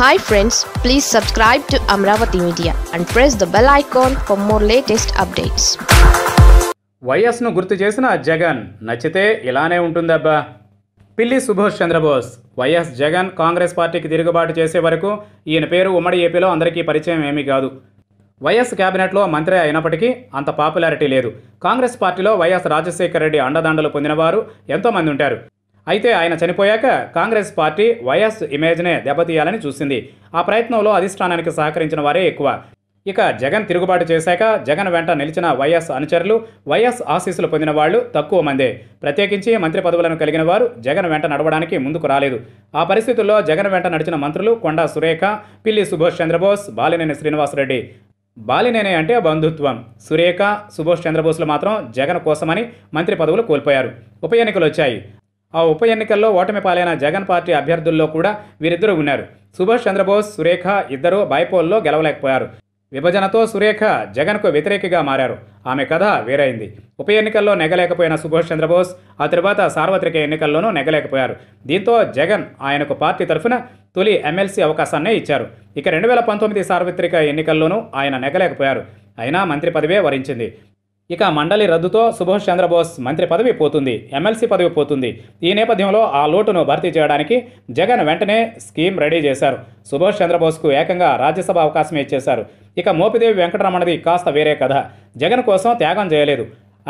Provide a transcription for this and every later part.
hi friends please subscribe to Amaravati media and press the bell icon for more latest updates వైఎస్ను గుర్తు చేసిన జగన్ నచ్చితే ఇలానే ఉంటుందబ్బా పిల్లి సుభాష్ చంద్రబోస్ వైఎస్ జగన్ కాంగ్రెస్ పార్టీకి తిరుగుబాటు చేసే వరకు ఈయన పేరు ఉమ్మడి ఏపీలో అందరికీ పరిచయం ఏమీ కాదు వైఎస్ కేబినెట్లో మంత్రి అయినప్పటికీ అంత పాపులారిటీ లేదు కాంగ్రెస్ పార్టీలో వైఎస్ రాజశేఖర రెడ్డి అండదండలు పొందినవారు ఎంతోమంది ఉంటారు అయితే ఆయన చనిపోయాక కాంగ్రెస్ పార్టీ వైఎస్ ఇమేజ్నే దెబ్బతీయాలని చూసింది ఆ ప్రయత్నంలో అధిష్టానానికి సహకరించిన వారే ఎక్కువ ఇక జగన్ తిరుగుబాటు చేశాక జగన్ వెంట నిలిచిన వైఎస్ అనుచరులు వైఎస్ ఆశీస్సులు పొందిన వాళ్ళు తక్కువ మందే ప్రత్యేకించి మంత్రి పదవులను కలిగిన వారు జగన్ వెంట నడవడానికి ముందుకు రాలేదు ఆ పరిస్థితుల్లో జగన్ వెంట నడిచిన మంత్రులు కొండా సురేఖ పిల్లి సుభాష్ చంద్రబోస్ బాలినేని శ్రీనివాసరెడ్డి బాలినేనే అంటే బంధుత్వం సురేఖ సుభాష్ చంద్రబోస్లు మాత్రం జగన్ కోసమని మంత్రి పదవులు కోల్పోయారు ఉప ఎన్నికలు వచ్చాయి ఆ ఉప ఎన్నికల్లో ఓటమి పాలైన జగన్ పార్టీ అభ్యర్థుల్లో కూడా వీరిద్దరూ ఉన్నారు సుభాష్ చంద్రబోస్ సురేఖ ఇద్దరూ బైపోల్లో గెలవలేకపోయారు విభజనతో సురేఖ జగన్కు వ్యతిరేకిగా మారారు ఆమె కథ వేరైంది ఉప ఎన్నికల్లో నెగలేకపోయిన సుభాష్ చంద్రబోస్ ఆ తర్వాత సార్వత్రిక ఎన్నికల్లోనూ నెగలేకపోయారు దీంతో జగన్ ఆయనకు పార్టీ తరఫున తొలి ఎమ్మెల్సీ అవకాశాన్నే ఇచ్చారు ఇక రెండు వేల పంతొమ్మిది సార్వత్రిక ఎన్నికల్లోనూ ఆయన నెగలేకపోయారు అయినా మంత్రి పదవే వరించింది ఇక మండలి రద్దుతో సుభాష్ చంద్రబోస్ మంత్రి పదవి పోతుంది ఎమ్మెల్సీ పదవి పోతుంది ఈ నేపథ్యంలో ఆ లోటును భర్తీ చేయడానికి జగన్ వెంటనే స్కీమ్ రెడీ చేశారు సుభాష్ చంద్రబోస్కు ఏకంగా రాజ్యసభ అవకాశం ఇచ్చేశారు ఇక మోపిదేవి వెంకటరమణది కాస్త వేరే కథ జగన్ కోసం త్యాగం చేయలేదు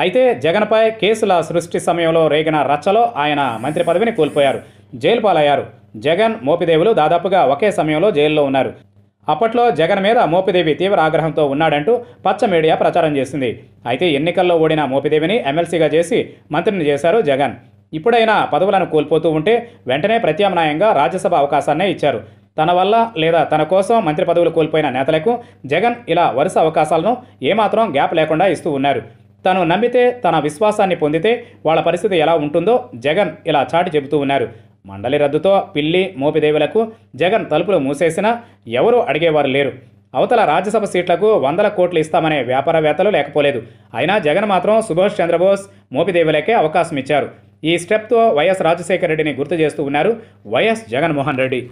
అయితే జగన్పై కేసుల సృష్టి సమయంలో రేగిన రచ్చలో ఆయన మంత్రి పదవిని కోల్పోయారు జైలు పాలయ్యారు జగన్ మోపిదేవులు దాదాపుగా ఒకే సమయంలో జైల్లో ఉన్నారు అప్పట్లో జగన్ మీద మోపిదేవి తీవ్ర ఆగ్రహంతో ఉన్నాడంటూ పచ్చ మీడియా ప్రచారం చేసింది అయితే ఎన్నికల్లో ఓడిన మోపిదేవిని ఎమ్మెల్సీగా చేసి మంత్రిని చేశారు జగన్ ఇప్పుడైనా పదవులను కోల్పోతూ ఉంటే వెంటనే ప్రత్యామ్నాయంగా రాజ్యసభ అవకాశాన్నే ఇచ్చారు తన వల్ల లేదా తన కోసం మంత్రి పదవులు కోల్పోయిన నేతలకు జగన్ ఇలా వరుస అవకాశాలను ఏమాత్రం గ్యాప్ లేకుండా ఇస్తూ ఉన్నారు తను నమ్మితే తన విశ్వాసాన్ని పొందితే వాళ్ళ పరిస్థితి ఎలా ఉంటుందో జగన్ ఇలా చాటి చెబుతూ ఉన్నారు మండలి రద్దుతో పిల్లి మోపిదేవులకు జగన్ తలుపులు మూసేసినా ఎవరూ అడిగేవారు లేరు అవతల రాజ్యసభ సీట్లకు వందల కోట్లు ఇస్తామనే వ్యాపారవేత్తలు లేకపోలేదు అయినా జగన్ మాత్రం సుభాష్ చంద్రబోస్ మోపిదేవులకే అవకాశం ఇచ్చారు ఈ స్టెప్తో వైఎస్ రాజశేఖర రెడ్డిని గుర్తు చేస్తూ ఉన్నారు వైఎస్ జగన్మోహన్ రెడ్డి